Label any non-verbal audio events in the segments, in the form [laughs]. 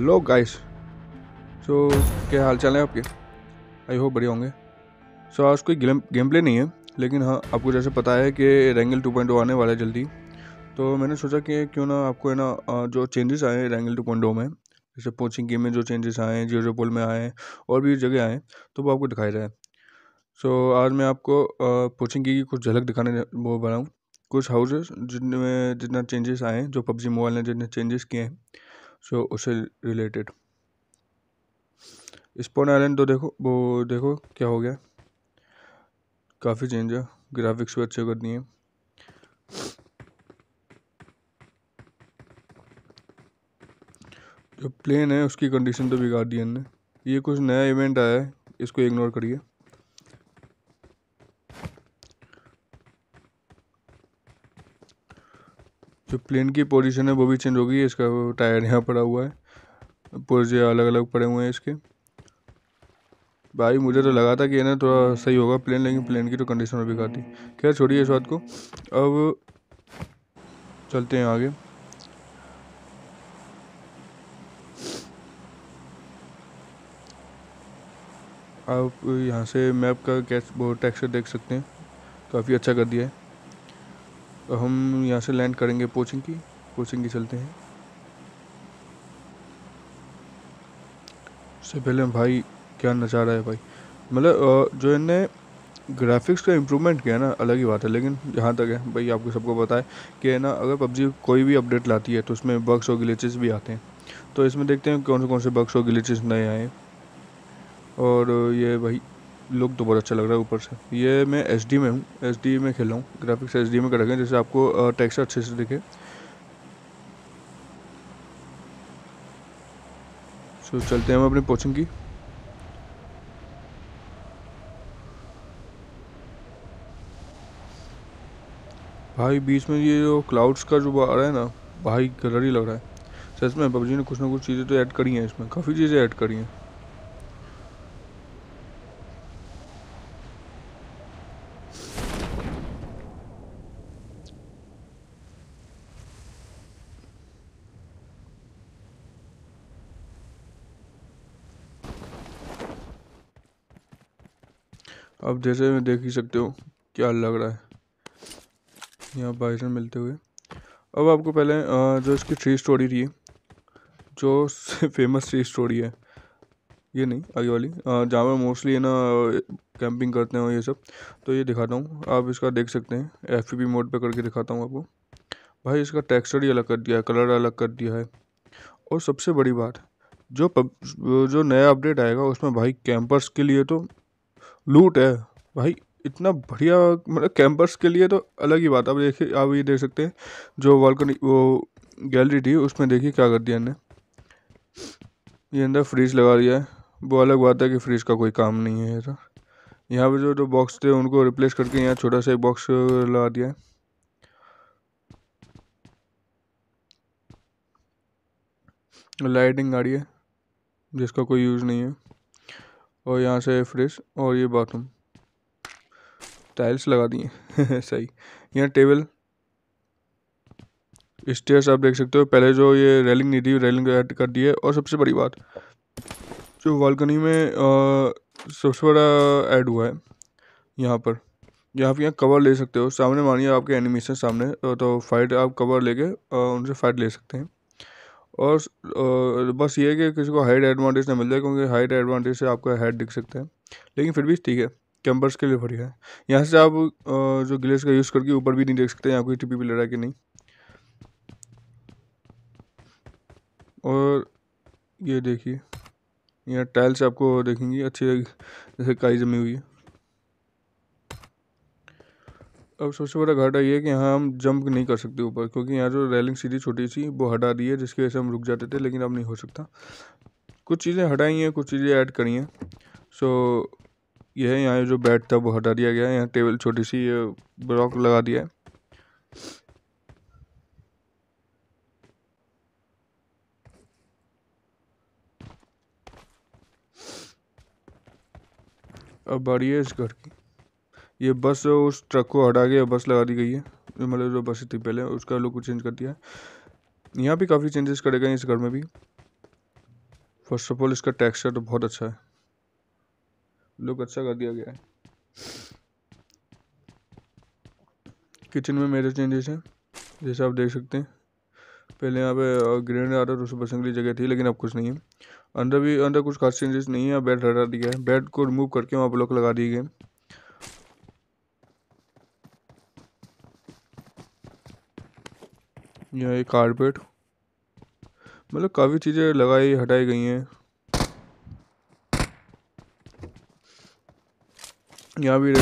Hello guys so क्या हाल चाल है आपके आई होप बढ़िया होंगे सो so, आज कोई गेम गेम प्ले नहीं है लेकिन हाँ आपको जैसे पता है कि रेंगल 2.0 आने वाला है जल्दी तो मैंने सोचा कि क्यों ना आपको है ना जो चेंजेस आए हैं रैंगल 2.0 में जैसे पोचिंग गेम में जो चेंजेस आए हैं जियो पोल में आए हैं और भी जगह आए तो वो आपको दिखाई रहा है सो so, आज मैं आपको पोचिंग की कुछ झलक दिखाने वो बनाऊँ कुछ हाउसेस जिनमें जितना चेंजेस आए हैं जो पबजी मोबाइल ने जितने चेंजेस किए हैं सो उससे रिलेटेड स्पोन आइलैंड तो देखो वो देखो क्या हो गया काफ़ी चेंज है ग्राफिक्स भी अच्छे कर दिए जो प्लेन है उसकी कंडीशन तो बिगाड़ दी है ये कुछ नया इवेंट आया है इसको इग्नोर करिए जो प्लेन की पोजीशन है वो भी चेंज होगी इसका टायर यहाँ पड़ा हुआ है पुर्जे अलग अलग पड़े हुए हैं इसके भाई मुझे तो लगा था कि ना थोड़ा सही होगा प्लेन लेकिन प्लेन की तो कंडीशन अभी खाती खैर छोड़िए इस बात को अब चलते हैं आगे आप यहाँ से मैप का कैच बहुत टेक्सचर देख सकते हैं काफ़ी अच्छा कर दिया है तो हम यहाँ से लैंड करेंगे कोचिंग की कोचिंग की चलते हैं उससे पहले भाई क्या नज़ारा है भाई मतलब जो इन्हें ग्राफिक्स का इम्प्रूवमेंट किया है ना अलग ही बात है लेकिन जहाँ तक है भाई आपको सबको पता है कि है ना अगर पबजी कोई भी अपडेट लाती है तो उसमें बग्स और ग्लिचेस भी आते हैं तो इसमें देखते हैं कौन से कौन से बग्स और ग्लिचेस नए आए और ये भाई लुक तो बहुत अच्छा लग रहा है ऊपर से ये मैं एच में हूँ एच में खेल रहा हूँ ग्राफिक्स एच में कर रखें जैसे आपको टेक्सचर अच्छे से दिखे तो चलते हैं हम अपनी पोचिंग की भाई बीच में ये जो क्लाउड्स का जो आ रहा है ना भाई कलर ही लग रहा है सच में पबजी ने कुछ ना कुछ चीज़ें तो ऐड करी हैं इसमें काफ़ी चीज़ें ऐड करी हैं अब जैसे में देख ही सकते हो क्या लग रहा है यहाँ बाइसन मिलते हुए अब आपको पहले जो इसकी थ्री स्टोरी थी जो फेमस थ्री स्टोरी है ये नहीं आगे वाली जहाँ पर मोस्टली है ना कैंपिंग करते हैं ये सब तो ये दिखाता हूँ आप इसका देख सकते हैं एफ मोड पे करके दिखाता हूँ आपको भाई इसका टेक्सचर ही अलग कर दिया है कलर अलग कर दिया है और सबसे बड़ी बात जो पब जो नया अपडेट आएगा उसमें भाई कैंपर्स के लिए तो लूट है भाई इतना बढ़िया मतलब कैंपस के लिए तो अलग ही बात अब देखिए आप ये देख सकते हैं जो बालकनी वो गैलरी थी उसमें देखिए क्या कर दिया इन्हें ये अंदर फ्रिज लगा दिया है वो अलग बात है कि फ्रिज का कोई काम नहीं है तो यहाँ पे जो जो बॉक्स थे उनको रिप्लेस करके यहाँ छोटा सा एक बॉक्स लगा दिया है लाइटिंग गाड़ी है जिसका कोई यूज़ नहीं है और यहाँ से फ्रिज और ये बाथरूम टाइल्स लगा दिए [laughs] सही यहाँ टेबल स्टेयर्स आप देख सकते हो पहले जो ये रेलिंग नहीं थी रेलिंग ऐड कर दी है और सबसे बड़ी बात जो बालकनी में सबसे बड़ा ऐड हुआ है यहाँ पर यहाँ पर यहाँ कवर ले सकते हो सामने मानिए आपके एनिमेशन सामने तो, तो फाइट आप कवर लेके उनसे फाइट ले सकते हैं और बस ये है कि किसी को हाइट एडवांटेज ना मिल जाए क्योंकि हाइट एडवांटेज से आपका हेड दिख सकता है लेकिन फिर भी ठीक है कैंपर्स के लिए बढ़िया है यहाँ से आप जो ग्लेस का यूज़ करके ऊपर भी नहीं देख सकते यहाँ कोई टिपी भी लड़ा कि नहीं और ये देखिए यहाँ टाइल्स आपको देखेंगी अच्छी जैसे काई जमी हुई है अब सबसे बड़ा घाटा ये है कि यहाँ हम जंप नहीं कर सकते ऊपर क्योंकि यहाँ जो रेलिंग सीधी छोटी सी वो हटा दी है जिसकी वजह से हम रुक जाते थे लेकिन अब नहीं हो सकता कुछ चीज़ें हटाई हैं कुछ चीज़ें ऐड करी हैं सो यह यहाँ जो बैट था वो हटा दिया गया है यहाँ टेबल छोटी सी ब्लॉक लगा दिया है अब बारी है इस घर की ये बस उस ट्रक को हटा के बस लगा दी गई है मतलब जो बस थी पहले उसका लुक को चेंज कर दिया है यहाँ भी काफ़ी चेंजेस करे गए इस घर में भी फर्स्ट ऑफ ऑल इसका टेक्सचर तो बहुत अच्छा है लुक अच्छा कर दिया गया है किचन में मेरे चेंजेस हैं जैसे आप देख सकते हैं पहले यहाँ पे ग्रेनेड आर्डर था उसे के लिए जगह थी लेकिन अब कुछ नहीं है अंदर भी अंदर कुछ खास चेंजेस नहीं है बेड हटा दिया है बेड को रिमूव करके वहाँ ब्लॉक लगा दिए गए यह एक कारपेट मतलब काफ़ी चीज़ें लगाई हटाई गई हैं यहाँ भी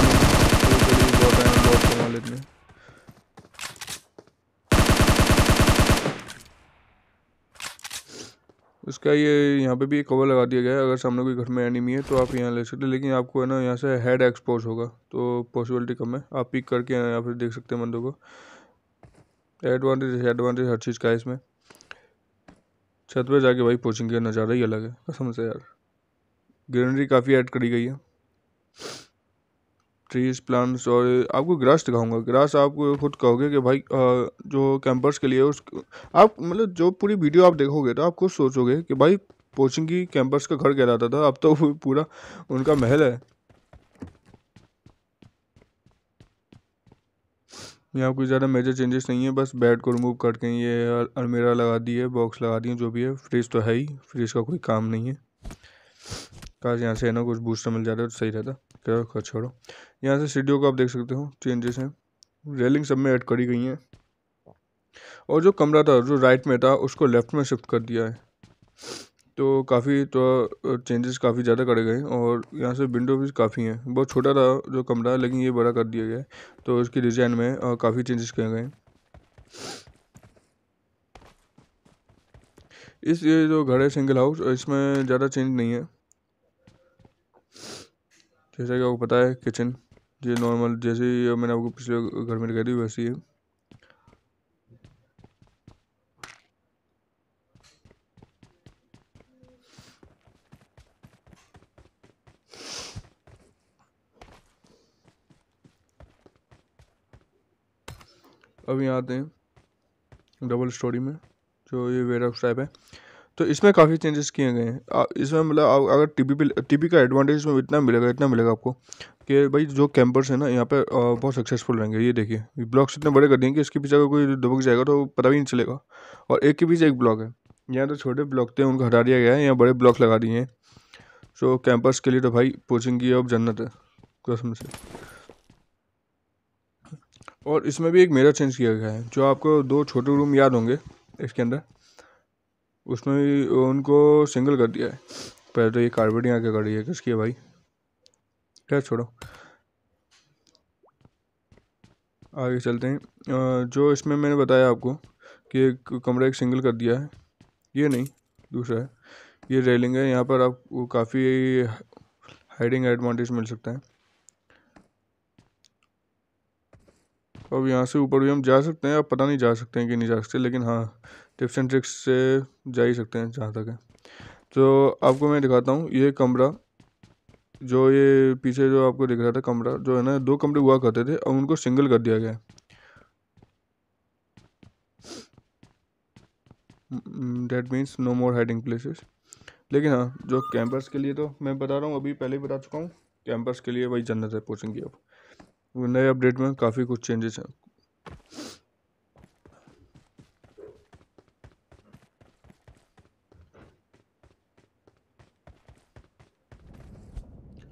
उसका ये यहाँ पे भी एक कवर लगा दिया गया है अगर सामने कोई घर में एनिमी है तो आप यहाँ ले सकते हैं लेकिन आपको है ना यहाँ से हेड एक्सपोज होगा तो पॉसिबिलिटी कम है आप पिक करके या फिर देख सकते हैं बंदों को एडवांटेज डिसएडवांटेज हर चीज़ का है इसमें छत पर जाके भाई पोचिंग का नज़ारा ही अलग है कसम से यार ग्रीनरी काफ़ी ऐड करी गई है ट्रीज प्लांट्स और आपको ग्रास दिखाऊंगा ग्रास आप खुद कहोगे कि भाई जो कैंपर्स के लिए उस आप मतलब जो पूरी वीडियो आप देखोगे तो आप खुद सोचोगे कि भाई पोचिंग की कैंपर्स का घर कहलाता था अब तो पूरा उनका महल है यहाँ कुछ ज़्यादा मेजर चेंजेस नहीं है बस बेड को रिमूव करके ये अलमीरा लगा दी है बॉक्स लगा दिए जो भी है फ्रिज तो है ही फ्रिज का कोई काम नहीं है काश यहाँ से है ना कुछ बूस्टर मिल जाता तो सही रहता क्या खर्च छोड़ो यहाँ से सीढ़ियों को आप देख सकते हो चेंजेस हैं रेलिंग सब में ऐड करी गई हैं और जो कमरा था जो राइट में था उसको लेफ्ट में शिफ्ट कर दिया है तो काफ़ी तो चेंजेस काफ़ी ज़्यादा करे गए और यहाँ से विंडो भी काफ़ी हैं बहुत छोटा था जो कमरा है लेकिन ये बड़ा कर दिया गया है तो इसकी डिज़ाइन में काफ़ी चेंजेस किए गए इस ये जो घर है सिंगल हाउस इसमें ज़्यादा चेंज नहीं है जैसा कि आपको पता है किचन ये नॉर्मल जैसे मैंने आपको पिछले घर में दिखाई दी वैसी है अब यहाँ आते हैं डबल स्टोरी में जो ये हाउस टाइप है तो इसमें काफ़ी चेंजेस किए गए हैं इसमें मतलब अगर टीबी पे टीबी का एडवांटेज इसमें इतना मिलेगा इतना मिलेगा आपको कि भाई जो कैंपर्स हैं ना यहाँ पे बहुत सक्सेसफुल रहेंगे ये देखिए ब्लॉक्स इतने बड़े कर देंगे कि इसके पीछे अगर कोई दबक जाएगा तो पता भी नहीं चलेगा और एक के पीछे एक ब्लॉक है यहाँ तो छोटे ब्लॉक थे उनको हटा दिया गया है यहाँ बड़े ब्लॉक लगा दिए हैं सो कैंपर्स के लिए तो भाई पोचिंग की अब जन्नत है कसम से और इसमें भी एक मेरा चेंज किया गया है जो आपको दो छोटे रूम याद होंगे इसके अंदर उसमें भी उनको सिंगल कर दिया है पहले तो ये कार्पेट यहाँ के खड़ी है किसकी है भाई क्या छोड़ो आगे चलते हैं जो इसमें मैंने बताया आपको कि एक कमरा एक सिंगल कर दिया है ये नहीं दूसरा है ये रेलिंग है यहाँ पर आपको काफ़ी हाइडिंग एडवांटेज मिल सकता है अब यहाँ से ऊपर भी हम जा सकते हैं अब पता नहीं जा सकते हैं कि नहीं जा सकते लेकिन हाँ टिप्स एंड ट्रिक्स से जा ही सकते हैं जहाँ तक है तो आपको मैं दिखाता हूँ ये कमरा जो ये पीछे जो आपको दिख रहा था कमरा जो है ना दो कमरे हुआ करते थे अब उनको सिंगल कर दिया गया that means no more hiding places लेकिन हाँ जो कैंपस के लिए तो मैं बता रहा हूँ अभी पहले ही बता चुका हूँ कैंपस के लिए वही जन्नत है पहुँचेंगी अब नए अपडेट में काफ़ी कुछ चेंजेस हैं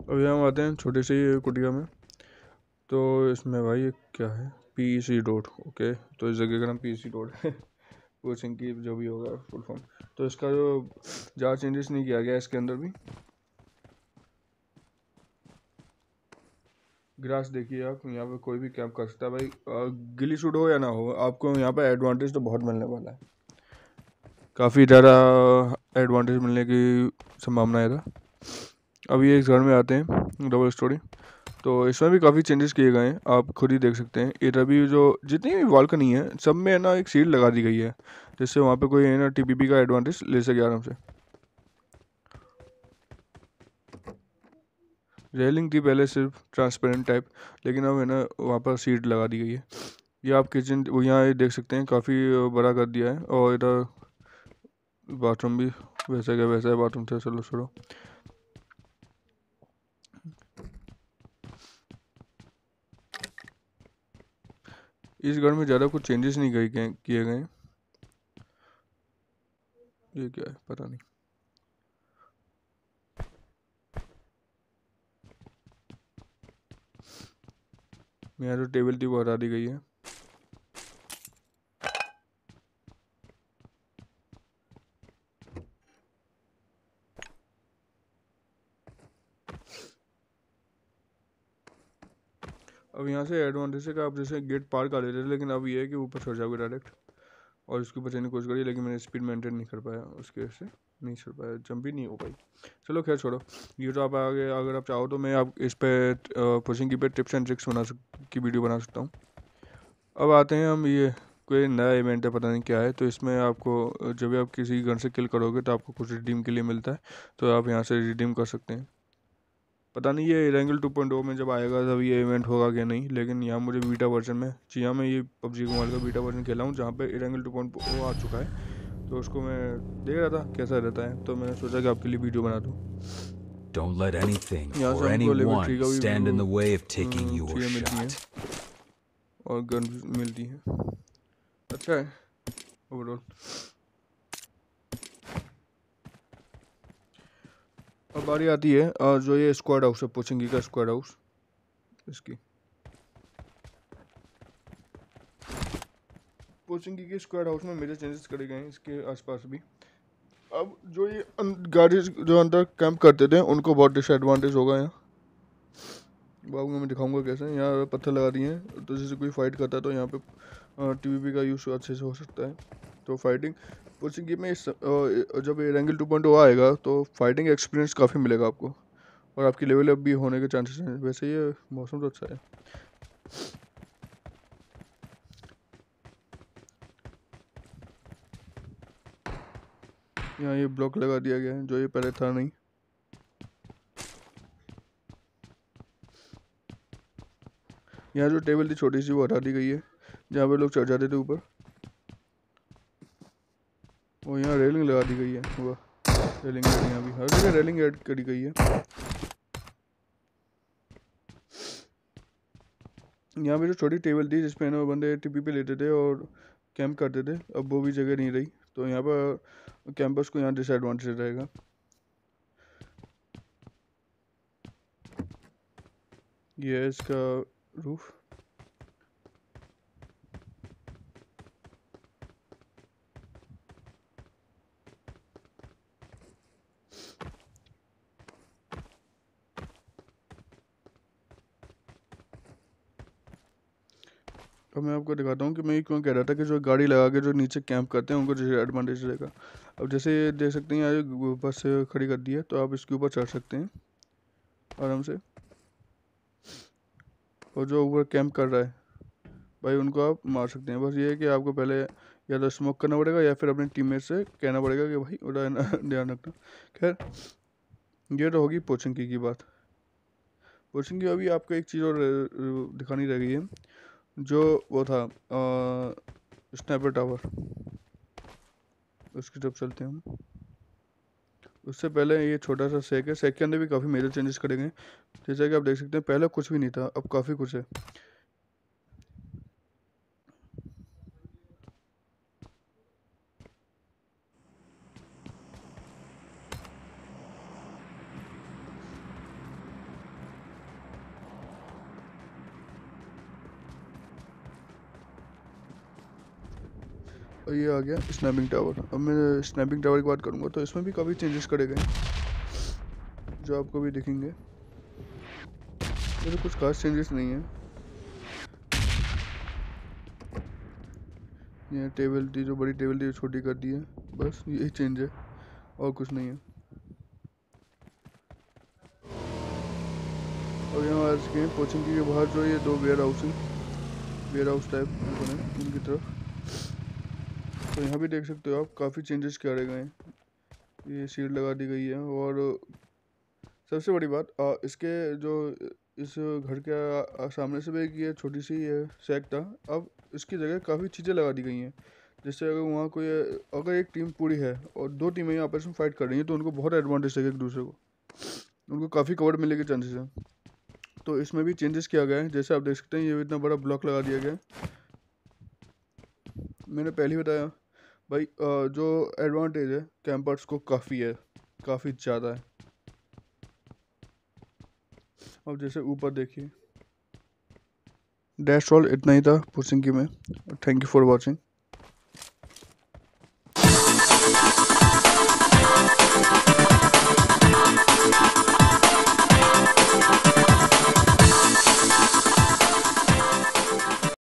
अभी हम आते हैं छोटे से ही कुटिया में तो इसमें भाई ये क्या है पी सी डॉट ओके तो इस जगह का नाम पी सी डॉट है कोचिंग [laughs] की जो भी होगा फुल फॉर्म तो इसका जो ज़्यादा चेंजेस नहीं किया गया इसके अंदर भी ग्रास देखिए आप यहाँ पे कोई भी कैंप कर सकता है भाई गिली शूट हो या ना हो आपको यहाँ पे एडवांटेज तो बहुत मिलने वाला है काफ़ी ज़्यादा एडवांटेज मिलने की संभावना है था अब ये इस घर में आते हैं डबल स्टोरी तो इसमें भी काफ़ी चेंजेस किए गए हैं आप खुद ही देख सकते हैं इधर भी जो जितनी भी बालकनी है सब में ना एक सीट लगा दी गई है जिससे वहाँ पे कोई है ना टी का एडवांटेज ले सके आराम से रेलिंग थी पहले सिर्फ ट्रांसपेरेंट टाइप लेकिन अब है ना वहाँ पर सीट लगा दी गई है ये आप किचन वो यहाँ देख सकते हैं काफ़ी बड़ा कर दिया है और इधर बाथरूम भी वैसे क्या वैसा है बाथरूम से चलो छोड़ो इस घर में ज़्यादा कुछ चेंजेस नहीं किए गए किए गए ये क्या है पता नहीं यहाँ जो टेबल थी वो हटा दी गई है अब यहाँ से एडवांटेज है कि आप जैसे गेट पार कर लेते थे लेकिन अब ये है कि ऊपर चढ़ जाओगे डायरेक्ट और उसके ऊपर चढ़ने की कोशिश करी लेकिन मैंने स्पीड मेंटेन नहीं कर पाया उसके वजह से नहीं छोड़ पाया जंप भी नहीं हो पाई चलो खैर छोड़ो ये तो आप आगे अगर आप चाहो तो मैं आप इस पर कोचिंग की पे टिप्स एंड ट्रिक्स बना सक की वीडियो बना सकता हूँ अब आते हैं हम ये कोई नया इवेंट है पता नहीं क्या है तो इसमें आपको जब भी आप किसी गन से किल करोगे तो आपको कुछ रिडीम के लिए मिलता है तो आप यहाँ से रिडीम कर सकते हैं पता नहीं ये रेंगल टू पॉइंट में जब आएगा तब ये इवेंट होगा क्या नहीं लेकिन यहाँ मुझे बीटा वर्जन में जी हाँ मैं ये पबजी मोबाइल का बीटा वर्जन खेला हूँ जहाँ पे रेंगल टू पॉइंट आ चुका है तो उसको मैं देख रहा था कैसा रहता है तो मैंने सोचा कि आपके लिए वीडियो बना दूँ Don't let anything or anyone stand in the way of hmm, taking your shot. और गन मिलती है अच्छा है ओवरऑल अब बारी आती है और जो ये स्क्वाड हाउस है पोचिंगी का स्क्वाड हाउस इसकी पोचिंगी के स्क्वाड हाउस में मेरे चेंजेस करे गए हैं इसके आसपास भी अब जो ये अं, गाड़ी जो अंदर कैंप करते थे उनको बहुत डिसएडवांटेज होगा यहाँ बाबू मैं दिखाऊंगा कैसे यहाँ पत्थर लगा दिए हैं तो जैसे कोई फाइट करता है तो यहाँ पे टीवीपी का यूज़ अच्छे से हो सकता है तो फाइटिंग पुलिसिंग गेम में जब रेंगल टू पॉइंट आएगा तो फाइटिंग एक्सपीरियंस काफ़ी मिलेगा आपको और आपकी लेवल अप भी होने के चांसेस हैं वैसे ये मौसम तो अच्छा है यहाँ ये ब्लॉक लगा दिया गया है जो ये पहले था नहीं यहाँ जो टेबल थी छोटी सी वो हटा दी गई है जहाँ पे लोग चढ़ जाते थे ऊपर यहाँ रेलिंग लगा दी गई है वाह रेलिंग एड यहाँ भी हर हाँ, जगह रेलिंग एड करी गई है यहाँ पे जो छोटी टेबल थी जिसपे ना बंदे टिप्पी पे लेते थे और कैंप करते थे अब वो भी जगह नहीं रही तो यहाँ पर कैंपस को यहाँ डिसएडवांटेज रहेगा ये है इसका रूफ़ अब मैं आपको दिखाता हूँ कि मैं क्यों कह रहा था कि जो गाड़ी लगा के जो नीचे कैंप करते हैं उनको जैसे एडवांटेज रहेगा अब जैसे ये देख सकते हैं यहाँ बस खड़ी कर दी है तो आप इसके ऊपर चढ़ सकते हैं आराम से और जो ऊपर कैंप कर रहा है भाई उनको आप मार सकते हैं बस ये है कि आपको पहले या तो स्मोक करना पड़ेगा या फिर अपने टीम से कहना पड़ेगा कि भाई उड़ा [laughs] ध्यान रखना खैर ये तो होगी पोचिंग की, की बात पोचिंग की अभी आपको एक चीज़ और दिखानी रह गई है जो वो था स्नैपर टावर उसकी तरफ चलते हैं हम उससे पहले ये छोटा सा सेक है सेक के अंदर भी काफ़ी मेजर चेंजेस करेंगे जैसा कि आप देख सकते हैं पहले कुछ भी नहीं था अब काफ़ी कुछ है ये आ गया स्नैपिंग टावर अब मैं स्नैपिंग टावर की बात करूँगा तो इसमें भी काफ़ी चेंजेस करे गए जो आपको भी दिखेंगे मेरे तो कुछ खास चेंजेस नहीं है ये टेबल थी जो बड़ी टेबल थी छोटी कर दी है बस यही चेंज है और कुछ नहीं है और यहाँ आज के कोचिंग के बाहर जो ये दो warehouse warehouse type उनकी तरफ तो यहाँ भी देख सकते हो आप काफ़ी चेंजेस किया गए हैं ये सीट लगा दी गई है और सबसे बड़ी बात आ, इसके जो इस घर के सामने से भी एक ये छोटी सी ये सैक था अब इसकी जगह काफ़ी चीज़ें लगा दी गई हैं जैसे अगर वहाँ कोई अगर एक टीम पूरी है और दो टीमें आपस में फाइट कर रही हैं तो उनको बहुत एडवांटेज है एक दूसरे को उनको काफ़ी कवर मिलने के चांसेस हैं तो इसमें भी चेंजेस किया गया है जैसे आप देख सकते हैं ये इतना बड़ा ब्लॉक लगा दिया गया है मैंने पहले ही बताया भाई जो एडवांटेज है कैंपर्स को काफ़ी है काफ़ी ज़्यादा है अब जैसे ऊपर देखिए डैश ऑल इतना ही था पुरसिंगी में थैंक यू फॉर वॉचिंग